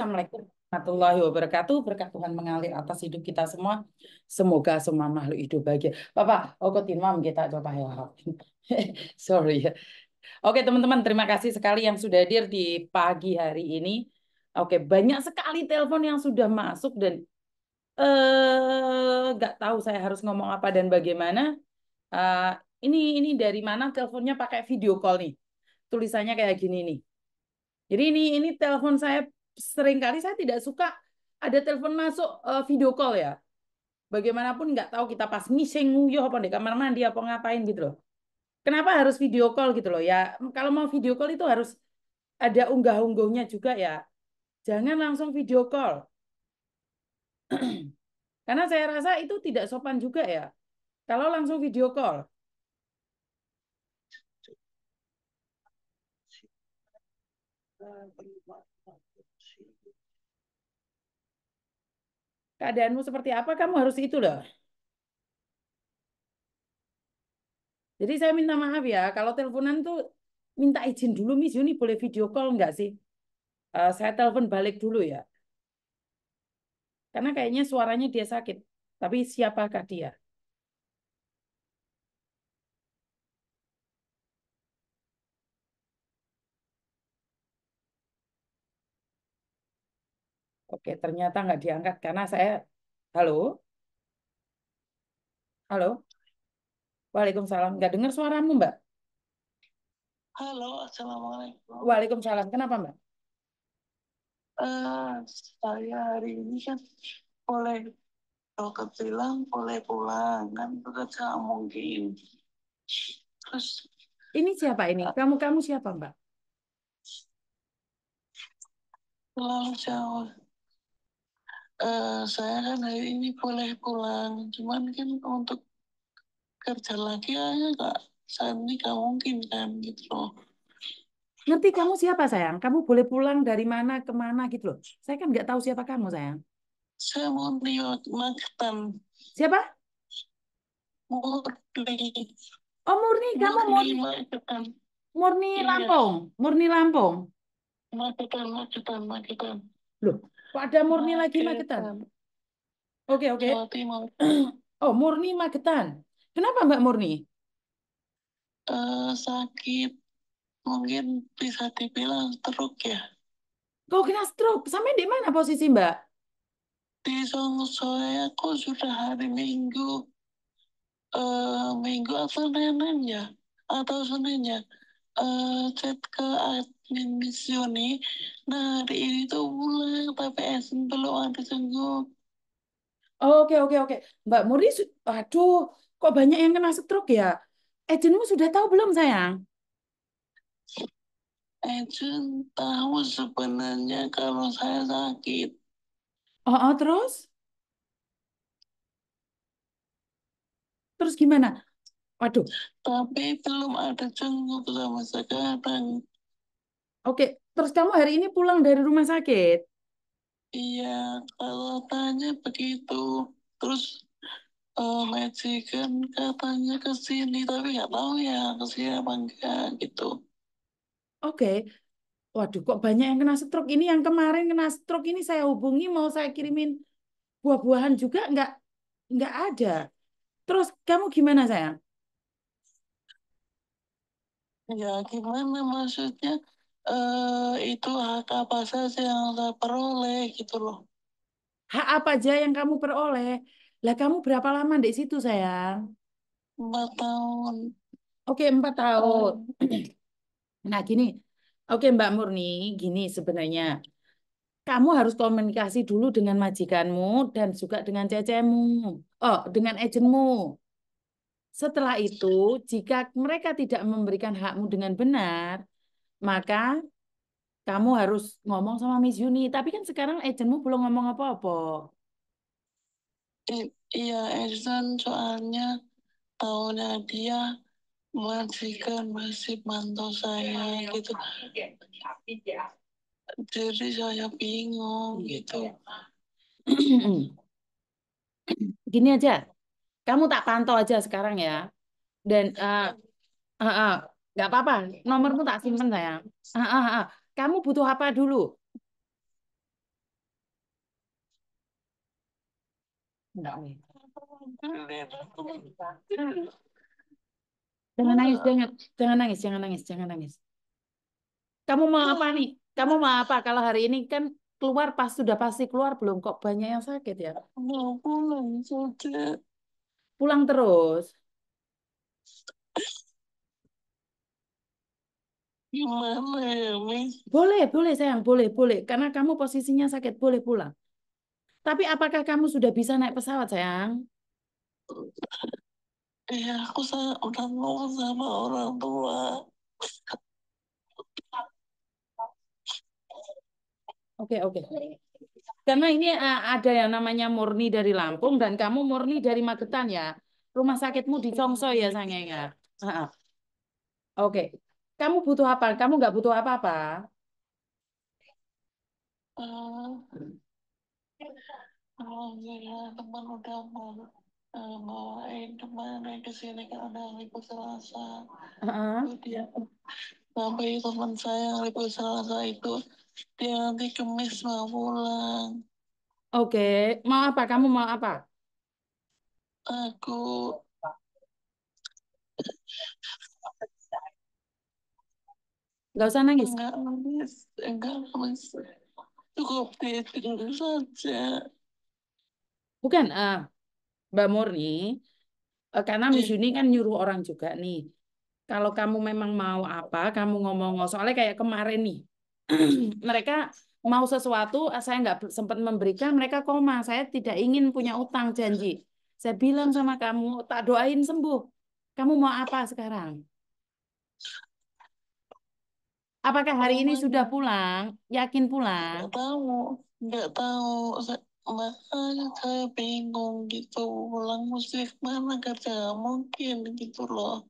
Assalamualaikum warahmatullahi wabarakatuh. Berkat Tuhan mengalir atas hidup kita semua. Semoga semua makhluk hidup bahagia. Bapak, aku tinmam kita coba ya. Sorry ya. Oke teman-teman, terima kasih sekali yang sudah hadir di pagi hari ini. Oke, banyak sekali telepon yang sudah masuk dan eh nggak tahu saya harus ngomong apa dan bagaimana. Uh, ini ini dari mana teleponnya pakai video call nih. Tulisannya kayak gini nih. Jadi ini ini telepon saya seringkali saya tidak suka ada telepon masuk uh, video call ya. Bagaimanapun nggak tahu kita pas missing nguyuh apa di kamar mandi apa ngapain gitu loh. Kenapa harus video call gitu loh ya? Kalau mau video call itu harus ada unggah-ungguhnya juga ya. Jangan langsung video call. Karena saya rasa itu tidak sopan juga ya. Kalau langsung video call. Uh, keadaanmu seperti apa, kamu harus itu loh. Jadi saya minta maaf ya, kalau teleponan tuh minta izin dulu, Miss Yuni boleh video call nggak sih? Uh, saya telepon balik dulu ya. Karena kayaknya suaranya dia sakit. Tapi siapakah dia? Oke, ternyata nggak diangkat karena saya... Halo? Halo? Waalaikumsalam. Nggak dengar suaramu, Mbak? Halo, Assalamualaikum. Waalaikumsalam. Kenapa, Mbak? Uh, saya hari ini kan boleh dokter bilang boleh pulang kan bekerja mungkin terus ini siapa ini kamu kamu siapa mbak Eh, saya kan hari ini boleh pulang cuman kan untuk kerja lagi ya kak. saya ini nggak mungkin kan gitu loh ngerti kamu siapa sayang kamu boleh pulang dari mana kemana gitu loh saya kan nggak tahu siapa kamu sayang saya murni Magetan siapa Murni oh Murni kamu Murni Magtan Murni iya. Lampung iya. Murni Lampung Magetan Magetan Magetan loh ada Murni lagi Magetan. Oke, oke. Oh, Murni Magetan. Kenapa Mbak Murni? Uh, sakit. Mungkin bisa dibilang stroke ya. Kok kena stroke? Sampai di mana posisi Mbak? Di sore aku sudah hari Minggu. Uh, minggu atau ya? Atau Seninnya uh, chat ke admin misioni dari Nah, hari ini tuh pulang, tapi Esen belum ada sanggup. Oke, oke, oke. Mbak Muri, aduh, kok banyak yang kena stroke ya? Ejenmu sudah tahu belum, sayang? Ejen tahu sebenarnya kalau saya sakit. Oh, oh terus? Terus gimana? Waduh. Tapi belum ada jenguk sama sekarang. Oke, terus kamu hari ini pulang dari rumah sakit? Iya, kalau tanya begitu. Terus uh, majikan katanya ke sini, tapi nggak tahu ya ke siapa apa enggak gitu. Oke. Waduh, kok banyak yang kena stroke ini. Yang kemarin kena stroke ini saya hubungi mau saya kirimin buah-buahan juga nggak nggak ada. Terus kamu gimana sayang? Ya, gimana maksudnya eh, itu hak apa saja yang saya peroleh gitu loh. Hak apa aja yang kamu peroleh? Lah kamu berapa lama di situ sayang? Empat tahun. Oke, empat tahun. Nah, gini. Oke, Mbak Murni, gini sebenarnya. Kamu harus komunikasi dulu dengan majikanmu dan juga dengan cecemu. Oh, dengan agentmu. Setelah itu, jika mereka tidak memberikan hakmu dengan benar, maka kamu harus ngomong sama Miss Yuni. Tapi kan sekarang agentmu belum ngomong apa-apa. Iya, agent soalnya tahunnya dia kan masih mantau saya gitu. Jadi saya bingung gitu. Gini aja, kamu tak pantau aja sekarang ya dan nggak uh, uh, uh, nggak apa-apa nomormu tak simpen saya uh, uh, uh. kamu butuh apa dulu Jangan nangis, jangan, jangan nangis, jangan nangis, jangan nangis. Kamu mau apa nih? Kamu mau apa? Kalau hari ini kan keluar pas sudah pasti keluar belum kok banyak yang sakit ya. Aku pulang terus. Gimana ya, Boleh, boleh sayang, boleh, boleh. Karena kamu posisinya sakit, boleh pulang. Tapi apakah kamu sudah bisa naik pesawat, sayang? Iya, aku udah ngomong sama orang tua. Oke, okay, oke. Okay. Karena ini eh, ada yang namanya murni dari Lampung dan kamu murni dari Magetan ya. Rumah sakitmu di Congso ya ya Oke. Okay. Kamu butuh apa? Kamu nggak butuh apa-apa. Uh, oh iya, iya. teman udah mau uh, bawain kemarin ke sini kan ada libur Selasa. Uh -huh. Dia sampai teman saya libur Selasa itu dia ya, nanti kemis mau pulang. Oke, mau apa? Kamu mau apa? Aku Gak usah nangis. enggak nangis, enggak nangis. Cukup tidur saja. Bukan, ah, Mbak Murni, uh, karena Miss iya. Yuni kan nyuruh orang juga nih. Kalau kamu memang mau apa, kamu ngomong ngomong. Soalnya kayak kemarin nih, mereka mau sesuatu, eh, saya nggak sempat memberikan, mereka koma. Saya tidak ingin punya utang janji. Saya bilang sama kamu, tak doain sembuh. Kamu mau apa sekarang? Apakah hari ini sudah pulang? Yakin pulang? Nggak tahu, nggak tahu. Makanya saya bingung gitu. Pulang musik mana kerja? Mungkin gitu loh.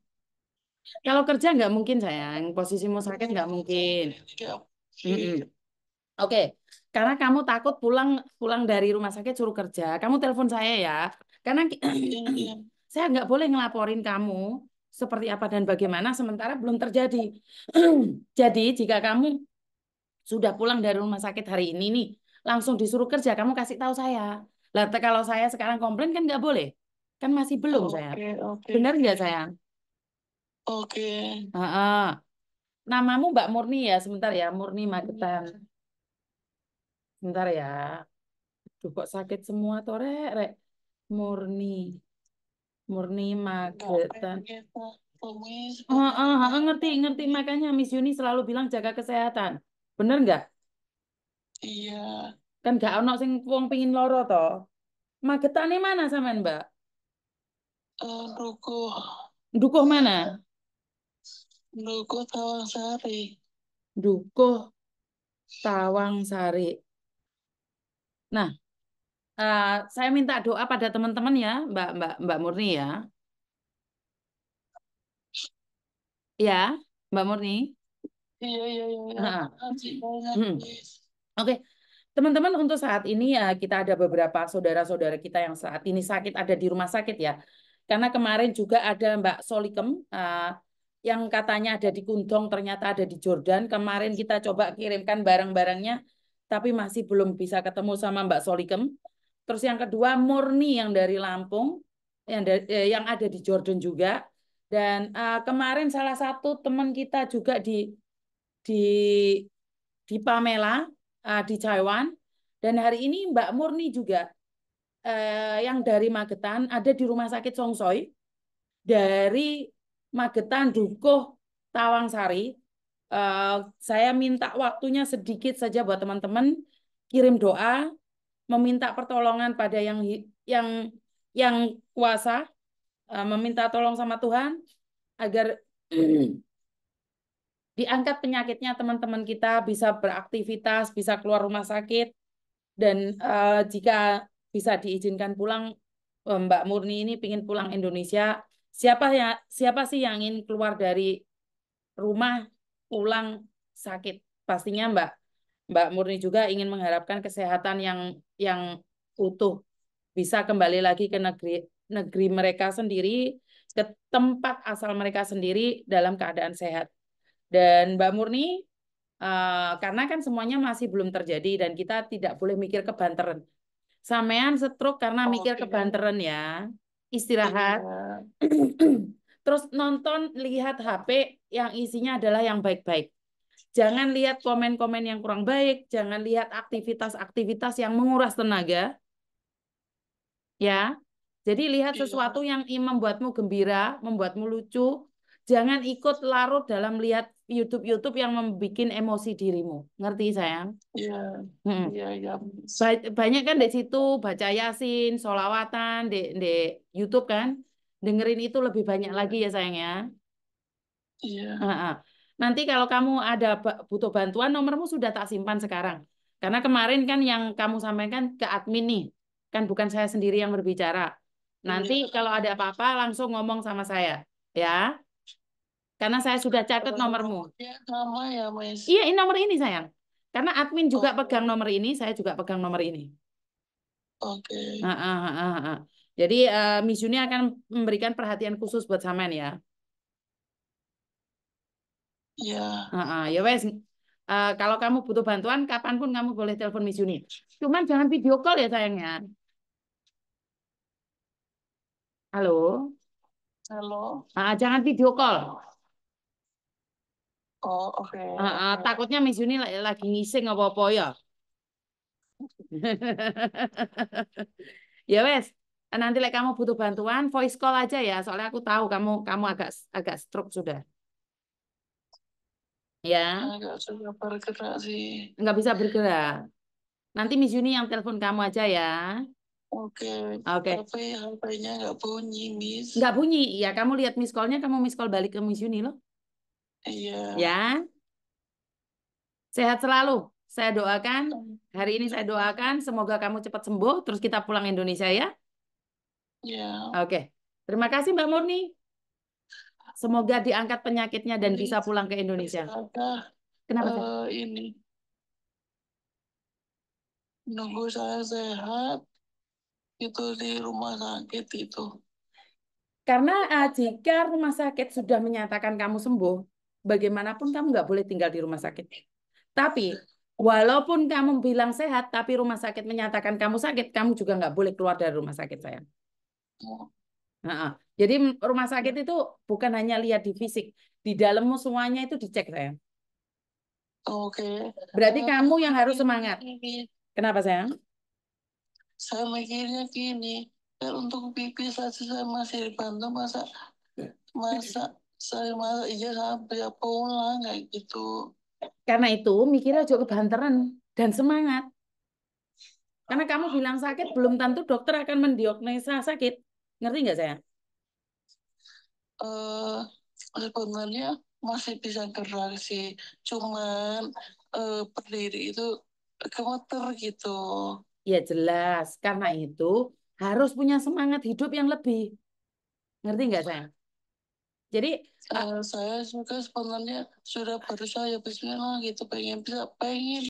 Kalau kerja nggak mungkin sayang, posisimu sakit nggak mungkin. Iya. -hmm. Oke, karena kamu takut pulang pulang dari rumah sakit suruh kerja, kamu telepon saya ya. Karena saya nggak boleh ngelaporin kamu seperti apa dan bagaimana sementara belum terjadi. Jadi jika kamu sudah pulang dari rumah sakit hari ini nih, langsung disuruh kerja, kamu kasih tahu saya. Lah kalau saya sekarang komplain kan nggak boleh, kan masih belum oh, saya. Okay. Benar nggak sayang? Oke. Okay. Uh -uh namamu Mbak Murni ya, sebentar ya, Murni Magetan. Iya. Sebentar ya. Duh kok sakit semua tuh, Rek, Rek. Murni. Murni Magetan. Oh, oh, oh, ngerti, ngerti. Makanya Miss Yuni selalu bilang jaga kesehatan. Bener nggak? Iya. Kan nggak mau yang wong pingin loro to. ini mana sama Mbak? Uh, eh, Dukuh. Dukuh mana? Duko Tawang Sari. Duko Tawang Sari. Nah, uh, saya minta doa pada teman-teman ya, Mbak Mbak Mbak Murni ya. Ya, Mbak Murni. Iya, iya, iya. Nah. Hmm. hmm. Oke. Okay. Teman-teman untuk saat ini ya kita ada beberapa saudara-saudara kita yang saat ini sakit ada di rumah sakit ya. Karena kemarin juga ada Mbak Solikem eh, yang katanya ada di Kundong ternyata ada di Jordan. Kemarin kita coba kirimkan barang-barangnya, tapi masih belum bisa ketemu sama Mbak Solikem. Terus yang kedua Murni yang dari Lampung, yang dari, eh, yang ada di Jordan juga. Dan uh, kemarin salah satu teman kita juga di di di Pamela uh, di Taiwan. Dan hari ini Mbak Murni juga eh, yang dari Magetan ada di Rumah Sakit Songsoi dari Magetan Dukuh Tawangsari. Uh, saya minta waktunya sedikit saja buat teman-teman kirim doa, meminta pertolongan pada yang yang yang kuasa, eh, meminta tolong sama Tuhan agar diangkat penyakitnya teman-teman kita bisa beraktivitas, bisa keluar rumah sakit dan eh, jika bisa diizinkan pulang Mbak Murni ini ingin pulang Indonesia Siapa ya siapa sih yang ingin keluar dari rumah pulang sakit? Pastinya Mbak Mbak Murni juga ingin mengharapkan kesehatan yang yang utuh bisa kembali lagi ke negeri negeri mereka sendiri ke tempat asal mereka sendiri dalam keadaan sehat dan Mbak Murni uh, karena kan semuanya masih belum terjadi dan kita tidak boleh mikir kebanteran sampean stroke karena oh, mikir iya. okay. kebanteran ya istirahat, iya. terus nonton, lihat HP yang isinya adalah yang baik-baik. Jangan lihat komen-komen yang kurang baik, jangan lihat aktivitas-aktivitas yang menguras tenaga. Ya. Jadi lihat iya. sesuatu yang membuatmu gembira, membuatmu lucu. Jangan ikut larut dalam lihat YouTube-YouTube yang membuat emosi dirimu. Ngerti sayang? Iya. Hmm. Iya, iya. Banyak kan di situ baca Yasin, solawatan di di YouTube kan. Dengerin itu lebih banyak lagi ya sayang ya. Iya. Uh Nanti kalau kamu ada butuh bantuan nomormu sudah tak simpan sekarang. Karena kemarin kan yang kamu sampaikan ke admin nih. Kan bukan saya sendiri yang berbicara. Iya. Nanti ya. kalau ada apa-apa langsung ngomong sama saya, ya. Karena saya sudah catat nomormu. Iya ya, Iya, ini nomor ini, sayang. Karena admin juga oh. pegang nomor ini, saya juga pegang nomor ini. Oke. Okay. Jadi uh, Miss Juni akan memberikan perhatian khusus buat Samen ya. Iya. Yeah. ya wes. Uh, kalau kamu butuh bantuan, kapanpun kamu boleh telepon Miss Juni. Cuman jangan video call ya sayangnya. Halo. Halo. Uh, jangan video call. Oh, oke. Okay. Uh, uh, takutnya Miss Yuni lagi ngising apa-apa ya. ya wes, nanti like kamu butuh bantuan voice call aja ya, soalnya aku tahu kamu kamu agak agak stroke sudah. Ya. Enggak bisa bergerak sih. Enggak bisa bergerak. Nanti Miss Yuni yang telepon kamu aja ya. Oke. Okay. Oke. Okay. Tapi HP-nya nggak bunyi, Miss. Gak bunyi. Ya, kamu lihat miss call-nya, kamu miss call balik ke Miss Yuni loh. Iya. Ya. Sehat selalu. Saya doakan iya. hari ini saya doakan semoga kamu cepat sembuh terus kita pulang Indonesia ya. Iya. Oke. Terima kasih Mbak Murni. Semoga diangkat penyakitnya dan bisa iya. pulang ke Indonesia. Kenapa? Uh, ini. Nunggu saya sehat itu di rumah sakit itu. Karena uh, jika rumah sakit sudah menyatakan kamu sembuh, bagaimanapun kamu nggak boleh tinggal di rumah sakit. Tapi walaupun kamu bilang sehat, tapi rumah sakit menyatakan kamu sakit, kamu juga nggak boleh keluar dari rumah sakit sayang. Nah, jadi rumah sakit itu bukan hanya lihat di fisik, di dalammu semuanya itu dicek sayang. Oke. Berarti kamu yang harus semangat. Kenapa sayang? Saya mikirnya gini, untuk pipis saja saya masih dibantu masa masa saya mau iya sampai apa ya kayak gitu karena itu mikirnya juga kebanteran dan semangat karena kamu bilang sakit belum tentu dokter akan mendiagnosa sakit ngerti nggak saya uh, eh, sebenarnya masih bisa gerak sih cuman uh, eh, berdiri itu kemeter gitu ya jelas karena itu harus punya semangat hidup yang lebih ngerti nggak saya jadi uh, saya juga sebenarnya sudah berusaha ya bismillah gitu pengen bisa pengen